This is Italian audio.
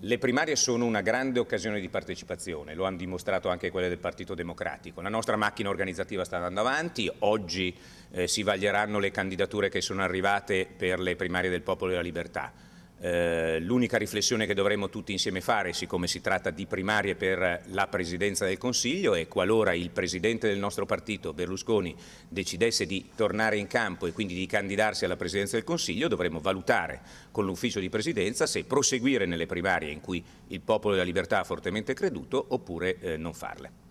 Le primarie sono una grande occasione di partecipazione, lo hanno dimostrato anche quelle del Partito Democratico. La nostra macchina organizzativa sta andando avanti, oggi eh, si vaglieranno le candidature che sono arrivate per le primarie del Popolo della Libertà. Eh, l'unica riflessione che dovremmo tutti insieme fare, siccome si tratta di primarie per la Presidenza del Consiglio, è qualora il Presidente del nostro partito, Berlusconi, decidesse di tornare in campo e quindi di candidarsi alla Presidenza del Consiglio, dovremmo valutare con l'Ufficio di Presidenza se proseguire nelle primarie in cui il Popolo della Libertà ha fortemente creduto oppure eh, non farle.